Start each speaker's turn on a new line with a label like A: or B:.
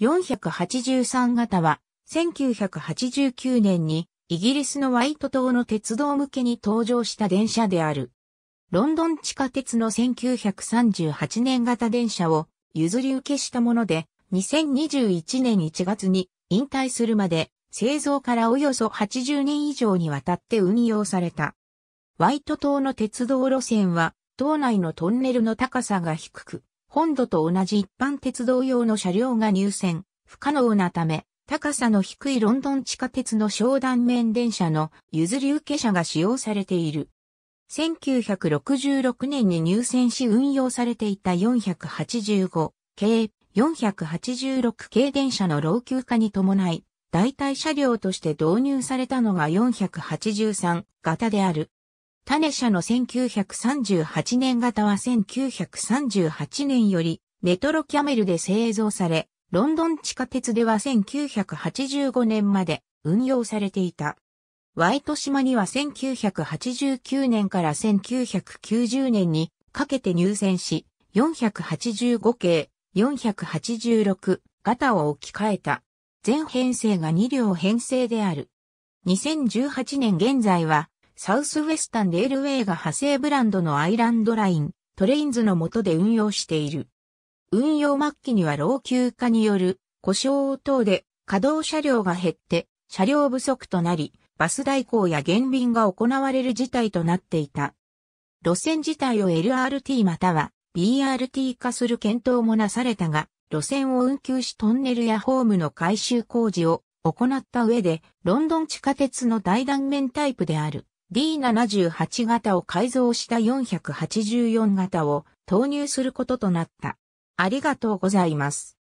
A: 483型は、1989年にイギリスのワイト島の鉄道向けに登場した電車である。ロンドン地下鉄の1938年型電車を譲り受けしたもので、2021年1月に引退するまで製造からおよそ80年以上にわたって運用された。ワイト島の鉄道路線は、島内のトンネルの高さが低く、本土と同じ一般鉄道用の車両が入線、不可能なため、高さの低いロンドン地下鉄の商談面電車の譲り受け車が使用されている。1966年に入線し運用されていた485系486系電車の老朽化に伴い、代替車両として導入されたのが483型である。種社の1938年型は1938年よりメトロキャメルで製造され、ロンドン地下鉄では1985年まで運用されていた。ワイト島には1989年から1990年にかけて入選し、485系、486型を置き換えた。全編成が2両編成である。2018年現在はサウスウェスタンレールウェイが派生ブランドのアイランドライン、トレインズの下で運用している。運用末期には老朽化による故障等で稼働車両が減って車両不足となり、バス代行や減便が行われる事態となっていた。路線自体を LRT または BRT 化する検討もなされたが、路線を運休しトンネルやホームの改修工事を行った上で、ロンドン地下鉄の大断面タイプである D78 型を改造した484型を投入することとなった。ありがとうございま
B: す。